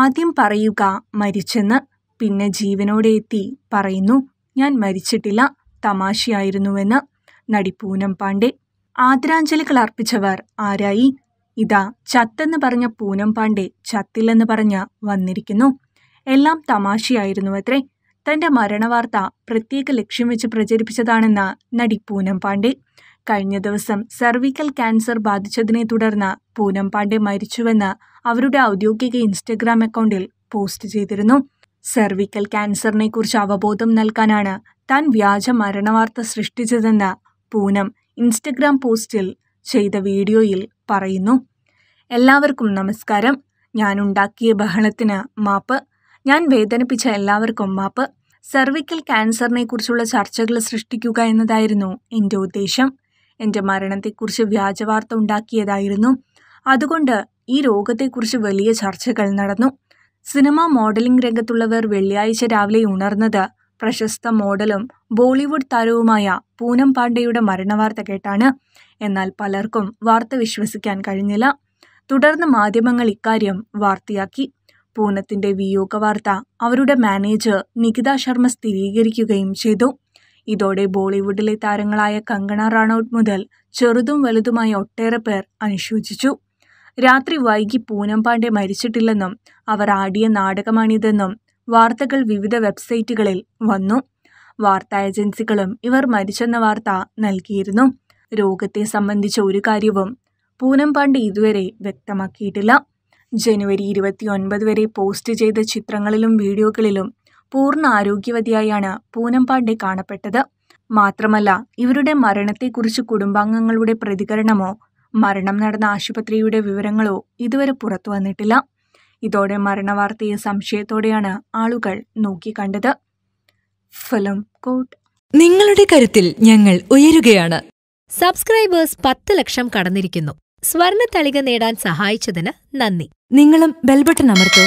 ആദ്യം പറയുക മരിച്ചെന്ന് പിന്നെ ജീവനോടെ എത്തി പറയുന്നു ഞാൻ മരിച്ചിട്ടില്ല തമാശയായിരുന്നുവെന്ന് നടി പൂനം പാണ്ഡെ ആദരാഞ്ജലികൾ അർപ്പിച്ചവർ ആരായി ഇതാ ചത്തെന്ന് പറഞ്ഞ പൂനം പാണ്ഡെ ചത്തില്ലെന്ന് പറഞ്ഞ് വന്നിരിക്കുന്നു എല്ലാം തമാശയായിരുന്നു അത്രേ തന്റെ മരണവാർത്ത പ്രത്യേക ലക്ഷ്യം വെച്ച് പ്രചരിപ്പിച്ചതാണെന്ന് നടി പൂനം പാണ്ഡെ കഴിഞ്ഞ ദിവസം സർവിക്കൽ ക്യാൻസർ ബാധിച്ചതിനെ തുടർന്ന് പൂനം പാണ്ഡെ മരിച്ചുവെന്ന് അവരുടെ ഔദ്യോഗിക ഇൻസ്റ്റഗ്രാം അക്കൗണ്ടിൽ പോസ്റ്റ് ചെയ്തിരുന്നു സർവിക്കൽ ക്യാൻസറിനെ കുറിച്ച് അവബോധം നൽകാനാണ് താൻ വ്യാജ മരണവാർത്ത സൃഷ്ടിച്ചതെന്ന് പൂനം ഇൻസ്റ്റഗ്രാം പോസ്റ്റിൽ ചെയ്ത വീഡിയോയിൽ പറയുന്നു എല്ലാവർക്കും നമസ്കാരം ഞാൻ ഉണ്ടാക്കിയ ബഹളത്തിന് മാപ്പ് ഞാൻ വേദനിപ്പിച്ച എല്ലാവർക്കും മാപ്പ് സർവിക്കൽ കുറിച്ചുള്ള ചർച്ചകൾ സൃഷ്ടിക്കുക എന്നതായിരുന്നു എൻ്റെ ഉദ്ദേശം എൻ്റെ മരണത്തെക്കുറിച്ച് വ്യാജവാർത്ത ഉണ്ടാക്കിയതായിരുന്നു അതുകൊണ്ട് ഈ രോഗത്തെക്കുറിച്ച് വലിയ ചർച്ചകൾ നടന്നു സിനിമ മോഡലിംഗ് രംഗത്തുള്ളവർ വെള്ളിയാഴ്ച രാവിലെ ഉണർന്നത് പ്രശസ്ത മോഡലും ബോളിവുഡ് താരവുമായ പൂനം പാണ്ഡെയുടെ മരണവാർത്ത കേട്ടാണ് എന്നാൽ പലർക്കും വാർത്ത വിശ്വസിക്കാൻ കഴിഞ്ഞില്ല തുടർന്ന് മാധ്യമങ്ങൾ ഇക്കാര്യം വാർത്തയാക്കി പൂനത്തിന്റെ വിയോഗ വാർത്ത അവരുടെ മാനേജർ നികിത ശർമ്മ സ്ഥിരീകരിക്കുകയും ചെയ്തു ഇതോടെ ബോളിവുഡിലെ താരങ്ങളായ കങ്കണ റണൌട്ട് മുതൽ ചെറുതും വലുതുമായ ഒട്ടേറെ പേർ അനുശോചിച്ചു രാത്രി വൈകി പൂനം പാണ്ഡെ മരിച്ചിട്ടില്ലെന്നും അവർ ആടിയ നാടകമാണിതെന്നും വാർത്തകൾ വിവിധ വെബ്സൈറ്റുകളിൽ വന്നു വാർത്താ ഏജൻസികളും ഇവർ മരിച്ചെന്ന വാർത്ത നൽകിയിരുന്നു രോഗത്തെ സംബന്ധിച്ച ഒരു കാര്യവും പൂനം പാണ്ഡെ ഇതുവരെ വ്യക്തമാക്കിയിട്ടില്ല ജനുവരി ഇരുപത്തിയൊൻപത് വരെ പോസ്റ്റ് ചെയ്ത ചിത്രങ്ങളിലും വീഡിയോകളിലും പൂർണ്ണ ആരോഗ്യവതിയായാണ് പൂനം പാണ്ഡെ കാണപ്പെട്ടത് മാത്രമല്ല ഇവരുടെ മരണത്തെക്കുറിച്ച് കുടുംബാംഗങ്ങളുടെ പ്രതികരണമോ മരണം നടന്ന ആശുപത്രിയുടെ വിവരങ്ങളോ ഇതുവരെ പുറത്തു വന്നിട്ടില്ല ഇതോടെ മരണവാർത്തയെ സംശയത്തോടെയാണ് ആളുകൾ നോക്കിക്കണ്ടത് ഫിലിം കോട്ട് നിങ്ങളുടെ കരുത്തിൽ ഞങ്ങൾ ഉയരുകയാണ് സബ്സ്ക്രൈബേഴ്സ് പത്ത് ലക്ഷം കടന്നിരിക്കുന്നു സ്വർണ തളിക നേടാൻ സഹായിച്ചതിന് നന്ദി നിങ്ങളും ബെൽബട്ടൺ അമർത്തോ